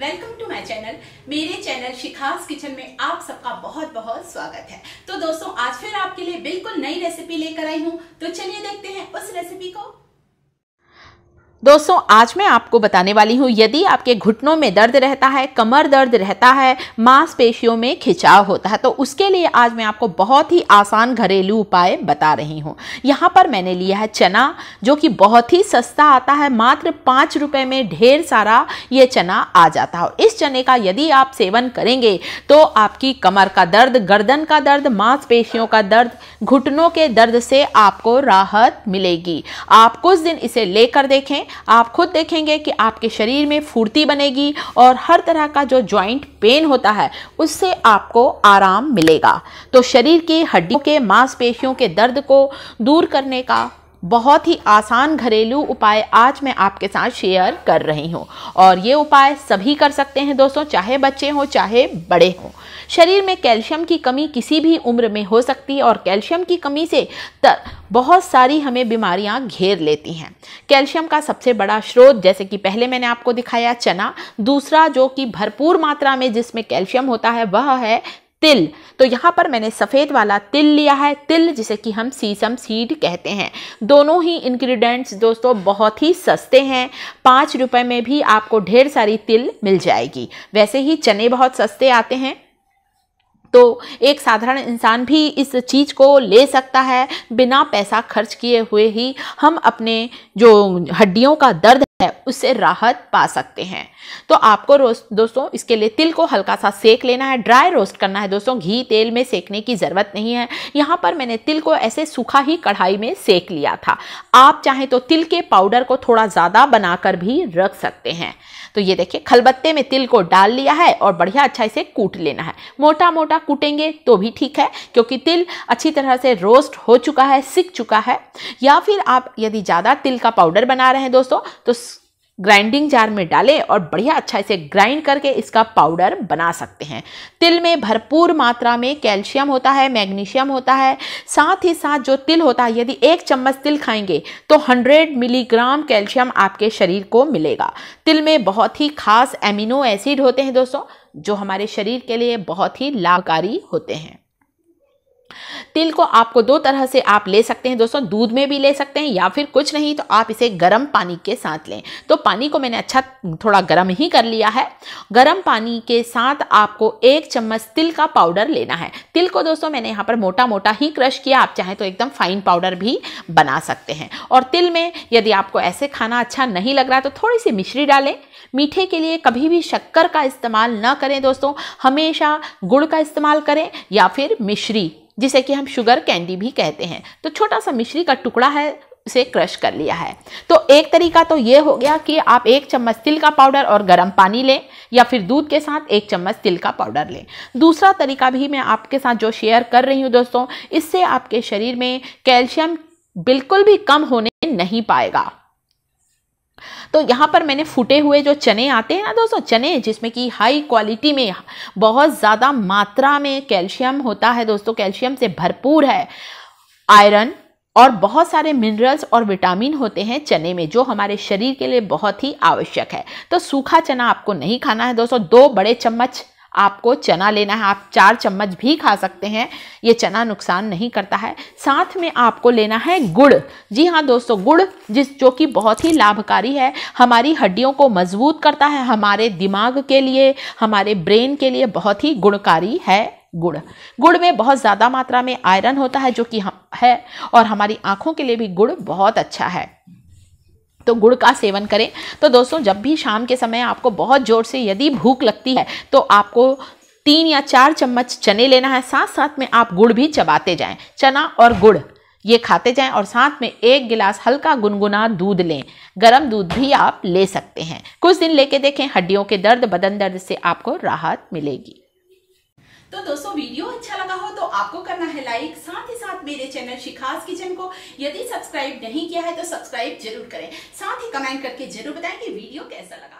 welcome to my channel मेरे channel Shikha's kitchen में आप सबका बहुत बहुत स्वागत है तो दोस्तों आज फिर आपके लिए बिल्कुल नई रेसिपी लेकर आई हूँ तो चलिए देखते हैं उस रेसिपी को दोस्तों आज मैं आपको बताने वाली हूँ यदि आपके घुटनों में दर्द रहता है कमर दर्द रहता है मांसपेशियों में खिंचाव होता है तो उसके लिए आज मैं आपको बहुत ही आसान घरेलू उपाय बता रही हूँ यहाँ पर मैंने लिया है चना जो कि बहुत ही सस्ता आता है मात्र पाँच रुपये में ढेर सारा ये चना आ जाता है इस चने का यदि आप सेवन करेंगे तो आपकी कमर का दर्द गर्दन का दर्द मांसपेशियों का दर्द घुटनों के दर्द से आपको राहत मिलेगी आप कुछ दिन इसे लेकर देखें आप खुद देखेंगे कि आपके शरीर में फुर्ती बनेगी और हर तरह का जो ज्वाइंट पेन होता है उससे आपको आराम मिलेगा तो शरीर की हड्डियों के मांसपेशियों के दर्द को दूर करने का बहुत ही आसान घरेलू उपाय आज मैं आपके साथ शेयर कर रही हूँ और ये उपाय सभी कर सकते हैं दोस्तों चाहे बच्चे हों चाहे बड़े हों शरीर में कैल्शियम की कमी किसी भी उम्र में हो सकती है और कैल्शियम की कमी से तर, बहुत सारी हमें बीमारियां घेर लेती हैं कैल्शियम का सबसे बड़ा स्रोत जैसे कि पहले मैंने आपको दिखाया चना दूसरा जो कि भरपूर मात्रा में जिसमें कैल्शियम होता है वह है तिल तो यहाँ पर मैंने सफ़ेद वाला तिल लिया है तिल जिसे कि हम सीसम सीड कहते हैं दोनों ही इंग्रेडिएंट्स दोस्तों बहुत ही सस्ते हैं पाँच रुपए में भी आपको ढेर सारी तिल मिल जाएगी वैसे ही चने बहुत सस्ते आते हैं तो एक साधारण इंसान भी इस चीज़ को ले सकता है बिना पैसा खर्च किए हुए ही हम अपने जो हड्डियों का दर्द है उससे राहत पा सकते हैं तो आपको रोस्ट दोस्तों इसके लिए तिल को हल्का सा सेक लेना है ड्राई रोस्ट करना है दोस्तों घी तेल में सेकने की ज़रूरत नहीं है यहाँ पर मैंने तिल को ऐसे सूखा ही कढ़ाई में सेक लिया था आप चाहें तो तिल के पाउडर को थोड़ा ज़्यादा बनाकर भी रख सकते हैं तो ये देखिए खलबत्ते में तिल को डाल लिया है और बढ़िया अच्छा इसे कूट लेना है मोटा मोटा कूटेंगे तो भी ठीक है क्योंकि तिल अच्छी तरह से रोस्ट हो चुका है सिक चुका है या फिर आप यदि ज़्यादा तिल का पाउडर बना रहे हैं दोस्तों तो ग्राइंडिंग जार में डालें और बढ़िया अच्छा इसे ग्राइंड करके इसका पाउडर बना सकते हैं तिल में भरपूर मात्रा में कैल्शियम होता है मैग्नीशियम होता है साथ ही साथ जो तिल होता है यदि एक चम्मच तिल खाएंगे तो 100 मिलीग्राम कैल्शियम आपके शरीर को मिलेगा तिल में बहुत ही खास एमिनो एसिड होते हैं दोस्तों जो हमारे शरीर के लिए बहुत ही लाभकारी होते हैं तिल को आपको दो तरह से आप ले सकते हैं दोस्तों दूध में भी ले सकते हैं या फिर कुछ नहीं तो आप इसे गर्म पानी के साथ लें तो पानी को मैंने अच्छा थोड़ा गर्म ही कर लिया है गर्म पानी के साथ आपको एक चम्मच तिल का पाउडर लेना है तिल को दोस्तों मैंने यहाँ पर मोटा मोटा ही क्रश किया आप चाहें तो एकदम फाइन पाउडर भी बना सकते हैं और तिल में यदि आपको ऐसे खाना अच्छा नहीं लग रहा तो थोड़ी सी मिश्री डालें मीठे के लिए कभी भी शक्कर का इस्तेमाल ना करें दोस्तों हमेशा गुड़ का इस्तेमाल करें या फिर मिश्री जिसे कि हम शुगर कैंडी भी कहते हैं तो छोटा सा मिश्री का टुकड़ा है उसे क्रश कर लिया है तो एक तरीका तो ये हो गया कि आप एक चम्मच तिल का पाउडर और गर्म पानी लें या फिर दूध के साथ एक चम्मच तिल का पाउडर लें दूसरा तरीका भी मैं आपके साथ जो शेयर कर रही हूँ दोस्तों इससे आपके शरीर में कैल्शियम बिल्कुल भी कम होने नहीं पाएगा तो यहाँ पर मैंने फूटे हुए जो चने आते हैं ना दोस्तों चने जिसमें कि हाई क्वालिटी में बहुत ज़्यादा मात्रा में कैल्शियम होता है दोस्तों कैल्शियम से भरपूर है आयरन और बहुत सारे मिनरल्स और विटामिन होते हैं चने में जो हमारे शरीर के लिए बहुत ही आवश्यक है तो सूखा चना आपको नहीं खाना है दोस्तों दो बड़े चम्मच आपको चना लेना है आप चार चम्मच भी खा सकते हैं ये चना नुकसान नहीं करता है साथ में आपको लेना है गुड़ जी हाँ दोस्तों गुड़ जिस जो कि बहुत ही लाभकारी है हमारी हड्डियों को मजबूत करता है हमारे दिमाग के लिए हमारे ब्रेन के लिए बहुत ही गुणकारी है गुड़ गुड़ में बहुत ज़्यादा मात्रा में आयरन होता है जो कि हम है और हमारी आँखों के लिए भी गुड़ बहुत अच्छा है तो गुड़ का सेवन करें तो दोस्तों जब भी शाम के समय आपको बहुत ज़ोर से यदि भूख लगती है तो आपको तीन या चार चम्मच चने लेना है साथ साथ में आप गुड़ भी चबाते जाएं चना और गुड़ ये खाते जाएं और साथ में एक गिलास हल्का गुनगुना दूध लें गरम दूध भी आप ले सकते हैं कुछ दिन लेके देखें हड्डियों के दर्द बदन दर्द से आपको राहत मिलेगी तो दोस्तों वीडियो अच्छा लगा हो तो आपको करना है लाइक साथ साथ मेरे चैनल शिखास किचन को यदि सब्सक्राइब नहीं किया है तो सब्सक्राइब जरूर करें साथ ही कमेंट करके जरूर बताएं कि वीडियो कैसा लगा